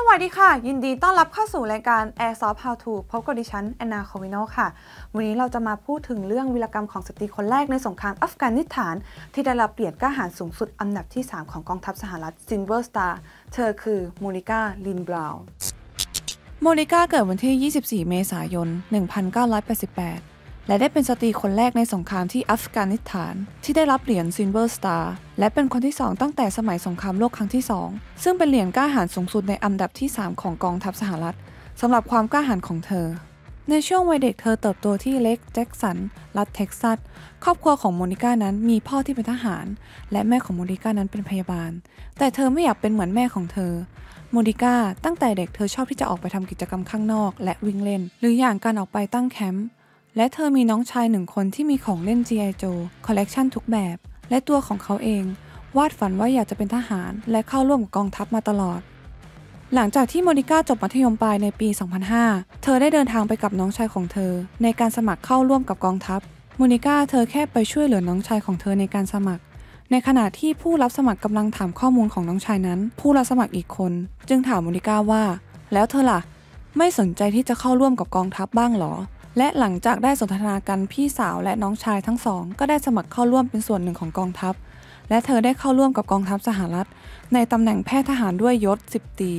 สวัสดีค่ะ ยินดีต้อนรับเข้าสู่รายการ Air Soft How To พบกับดิฉันแอนนาคอวิโนค่ะวันนี้เราจะมาพูดถึงเรื่องวิรกรรมของสตรีคนแรกในสงครามอัฟกานิสถานที่ได้รับเกียรติกล้าหาญสูงสุดอันดับที่ 3 ของกองทัพสหรัฐซินเวอร์สตาร์เธอคือโมนิกาลินบราวน์โมนิกาเกิดวันที่ 24 เมษายน 1988และได้เป็นสตรีคนแรกในสงครามที่อัฟกานิสถาน ที่ได้รับเหรียญซิลเวอร์สตาร์และเป็นคนที่ 2 ตั้งแต่สมัยสงครามโลกครั้งที่ 2 ซึ่งเป็นเหรียญกล้าหาญสูงสุดในอันดับที่ 3 ของกองทัพสหรัฐสำหรับความกล้าหาญของเธอ ในช่วงวัยเด็กเธอเติบโตที่เล็กแจ็กสันรัฐเท็กซัส ครอบครัวของโมนิก้านั้นมีพ่อที่เป็นทหาร และแม่ของโมนิก้านั้นเป็นพยาบาล แต่เธอไม่อยากเป็นเหมือนแม่ของเธอโมดิก้าตั้งแต่เด็กเธอชอบที่จะออกไปทำกิจกรรมข้างนอก และวิ่งเล่น หรืออย่างการออกไปตั้งแคมป์และเธอมีน้องชายหนึ่งคนที่มีของเล่น G.I. Joe คอลเลกชันทุกแบบ และตัวของเขาเอง วาดฝันว่าอยากจะเป็นทหารและเข้าร่วมกับกองทัพมาตลอด หลังจากที่โมนิก้าจบมัธยมปลายในปี 2005 เธอได้เดินทางไปกับน้องชายของเธอ ในการสมัครเข้าร่วมกับกองทัพโมนิก้าเธอแค่ไปช่วยเหลือน้องชายของเธอในการสมัคร ในขณะที่ผู้รับสมัครกำลังถามข้อมูลของน้องชายนั้น ผู้รับสมัครอีกคน จึงถามโมนิก้าว่า แล้วเธอล่ะ ไม่สนใจที่จะเข้าร่วมกับกองทัพบ้างหรอและหลังจากได้สนทนากันพี่สาวและน้องชายทั้งสอง ก็ได้สมัครเข้าร่วมเป็นส่วนหนึ่งของกองทัพ และเธอได้เข้าร่วมกับกองทัพสหรัฐ ในตำแหน่งแพทย์ทหารด้วยยศ10 ตี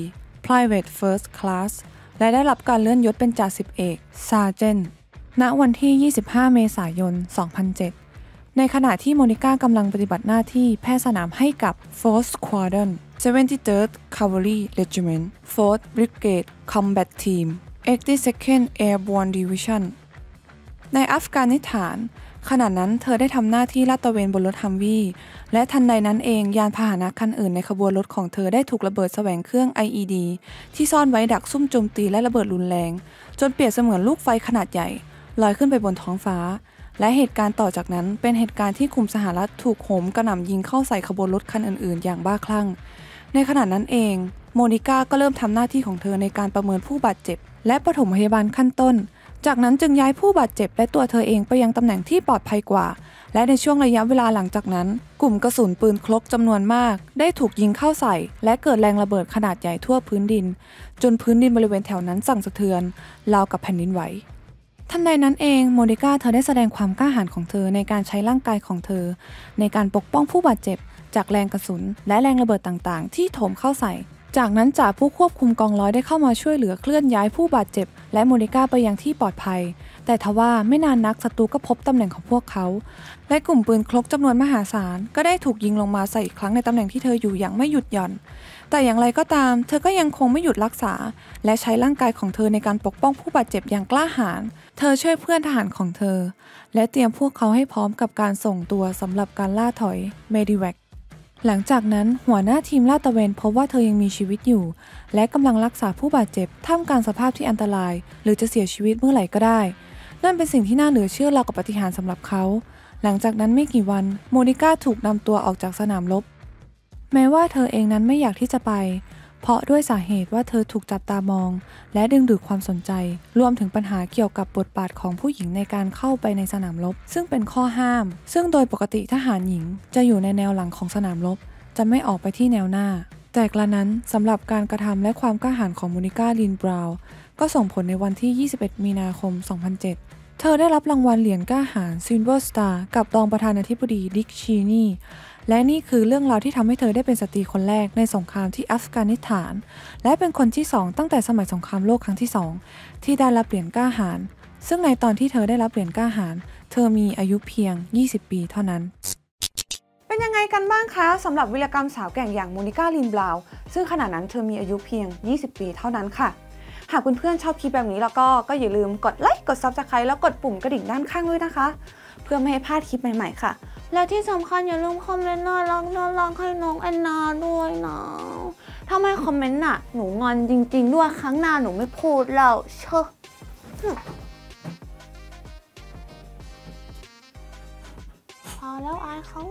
private first class และได้รับการเลื่อนยศเป็นจ่าสิบเอก sergeant ณวันที่ 25 เมษายน 2007 ในขณะที่โมนิก้ากำลังปฏิบัติหน้าที่แพทย์สนามให้กับ r t h Squadron 73rd Cavalry Regiment 4th Brigade Combat Team 82nd Airborne Division ในอัฟกานิสถานขณะนั้นเธอได้ทำหน้าที่ลาดตระเวนบนรถฮัมวี และทันใดนั้นเองยานพาหนะคันอื่นในขบวนรถของเธอได้ถูกระเบิดแสวงเครื่อง IED ที่ซ่อนไว้ดักซุ่มโจมตีและระเบิดรุนแรง จนเปรียบเสมือนลูกไฟขนาดใหญ่ลอยขึ้นไปบนท้องฟ้า และเหตุการณ์ต่อจากนั้น เป็นเหตุการณ์ที่กลุ่มสหรัฐถูกโหมกระหน่ำยิงเข้าใส่ขบวนรถคันอื่นๆอย่างบ้าคลั่งในขณะนั้นเอง โมนิก้าก็เริ่มทำหน้าที่ของเธอในการประเมินผู้บาดเจ็บและปฐมพยาบาลขั้นต้น จากนั้นจึงย้ายผู้บาดเจ็บและตัวเธอเองไปยังตำแหน่งที่ปลอดภัยกว่า และในช่วงระยะเวลาหลังจากนั้น กลุ่มกระสุนปืนคลกจำนวนมาก ได้ถูกยิงเข้าใส่ และเกิดแรงระเบิดขนาดใหญ่ทั่วพื้นดิน จนพื้นดินบริเวณแถวนั้นสั่นสะเทือนราวกับแผ่นดินไหว ทันใดนั้นเองโมนิก้าเธอได้แสดงความกล้าหาญของเธอในการใช้ร่างกายของเธอ ในการปกป้องผู้บาดเจ็บ จากแรงกระสุน และแรงระเบิดต่างๆ ที่โถมเข้าใส่จากนั้นจ่าผู้ควบคุมกองร้อยได้เข้ามาช่วยเหลือเคลื่อนย้ายผู้บาดเจ็บและโมนิก้าไปยังที่ปลอดภัย แต่ทว่าไม่นานนักศัตรูก็พบตำแหน่งของพวกเขา และกลุ่มปืนครกจำนวนมหาศาลก็ได้ถูกยิงลงมาใส่อีกครั้งในตำแหน่งที่เธออยู่อย่างไม่หยุดหย่อน แต่อย่างไรก็ตาม เธอก็ยังคงไม่หยุดรักษา และใช้ร่างกายของเธอในการปกป้องผู้บาดเจ็บอย่างกล้าหาญเธอช่วยเพื่อนทหารของเธอ และเตรียมพวกเขาให้พร้อมกับการส่งตัวสำหรับการล่าถอยเมดิแวกหลังจากนั้นหัวหน้าทีมลาดตระเวนพบว่าเธอยังมีชีวิตอยู่ และกำลังรักษาผู้บาดเจ็บท่ามกลางสภาพที่อันตราย หรือจะเสียชีวิตเมื่อไหร่ก็ได้ นั่นเป็นสิ่งที่น่าเหลือเชื่อราวกับปฏิหารสำหรับเขา หลังจากนั้นไม่กี่วัน โมนิก้าถูกนำตัวออกจากสนามรบแม้ว่าเธอเองนั้นไม่อยากที่จะไปเพราะด้วยสาเหตุว่าเธอถูกจับตามอง และดึงดูดความสนใจ รวมถึงปัญหาเกี่ยวกับบทบาทของผู้หญิงในการเข้าไปในสนามรบ ซึ่งเป็นข้อห้าม ซึ่งโดยปกติทหารหญิงจะอยู่ในแนวหลังของสนามรบจะไม่ออกไปที่แนวหน้า แต่กระนั้นสำหรับการกระทำและความกล้าหาญของมูนิก้าลินบราวก็ส่งผลในวันที่ 21 มีนาคม 2007 เธอได้รับรางวัลเหรียญกล้าหาญซเวอร์สตาร์กับรองประธานาธิบดีดิกชีนีและนี่คือเรื่องราวที่ทำให้เธอได้เป็นสตรีคนแรกในสงครามที่อัฟกานิสถาน และเป็นคนที่ 2 ตั้งแต่สมัยสงครามโลกครั้งที่ 2 ที่ได้รับเหรียญกล้าหาญซึ่งในตอนที่เธอได้รับเหรียญกล้าหาญเธอมีอายุเพียง 20 ปีเท่านั้น เป็นยังไงกันบ้างคะสำหรับวิลกรรมสาวแก่งอย่างโมนิก้าลินบลาว ซึ่งขณะนั้นเธอมีอายุเพียง 20 ปีเท่านั้นค่ะ หากเพื่อนๆชอบคลิปแบบนี้แล้วก็ก็อย่าลืมกดไลค์กดซับสไครต์แล้วกดปุ่มกระดิ่งด้านข้างด้วยนะคะเพื่อไม่ให้พลาดคลิปใหม่ ๆ ค่ะ และที่สำคัญอย่าลืมคอมเมนต์น่ารักน่ารักให้น้องแอนนาด้วยนะถ้าไม่คอมเมนต์น่ะ หนูงอนจริงๆ ด้วยครั้งหน้าหนูไม่พูดแล้ว เชอะพอแล้วอเขา